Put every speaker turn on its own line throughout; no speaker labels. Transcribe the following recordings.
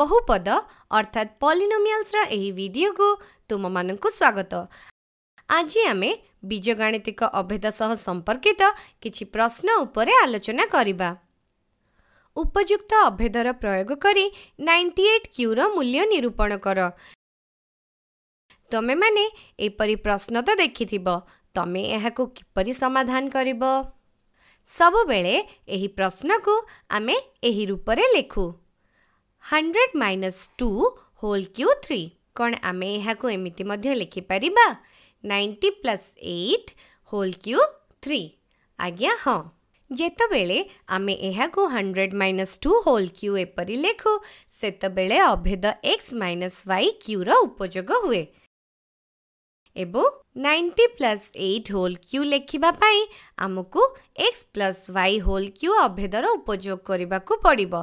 ବହୁପଦ ଅର୍ଥାତ୍ ପଲିନୋମିଆଲ୍ସର ଏହି ଭିଡ଼ିଓକୁ ତୁମମାନଙ୍କୁ ସ୍ୱାଗତ ଆଜି ଆମେ ବୀଜଗାଣିତିକ ଅଭେଦ ସହ ସମ୍ପର୍କିତ କିଛି ପ୍ରଶ୍ନ ଉପରେ ଆଲୋଚନା କରିବା ଉପଯୁକ୍ତ ଅଭେଦର ପ୍ରୟୋଗ କରି ନାଇଣ୍ଟି ଏଇଟ୍ କ୍ୟୁର ମୂଲ୍ୟ ନିରୂପଣ କର ତମେମାନେ ଏପରି ପ୍ରଶ୍ନ ତ ଦେଖିଥିବ ତମେ ଏହାକୁ କିପରି ସମାଧାନ କରିବ ସବୁବେଳେ ଏହି ପ୍ରଶ୍ନକୁ ଆମେ ଏହି ରୂପରେ ଲେଖୁ hundred minus two whole cube three कौन आम यह एमती ninety plus eight whole cube three आज्ञा हाँ जोबले आम यह hundred minus two whole cube एपरी लिखु सेत अभेद एक्स माइनस वाई क्यूरो उपयोग हुए ଏବଂ ninety plus eight whole cube ଲେଖିବା ପାଇଁ ଆମକୁ X plus Y whole cube ଅଭେଦର ଉପଯୋଗ କରିବାକୁ ପଡ଼ିବ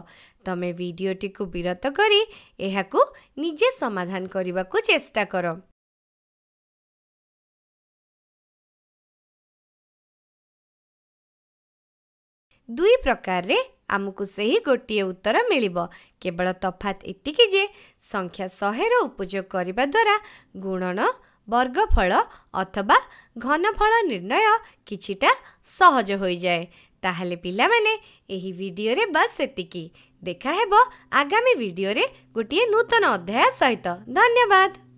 ତମେ ଭିଡ଼ିଓଟିକୁ ବିରତ କରି ଏହାକୁ ନିଜେ ସମାଧାନ କରିବାକୁ ଚେଷ୍ଟା କର ଦୁଇ ପ୍ରକାରରେ ଆମକୁ ସେହି ଗୋଟିଏ ଉତ୍ତର ମିଳିବ କେବଳ ତଫାତ୍ ଏତିକି ଯେ ସଂଖ୍ୟା ଶହେର ଉପଯୋଗ କରିବା ଦ୍ୱାରା ଗୁଣନ वर्गफल अथवा घनफल निर्णय किटा सहज हो जाए ताल पानेडियो बस से देखा आगामी भिडे गोटे नूतन अध्याय सहित धन्यवाद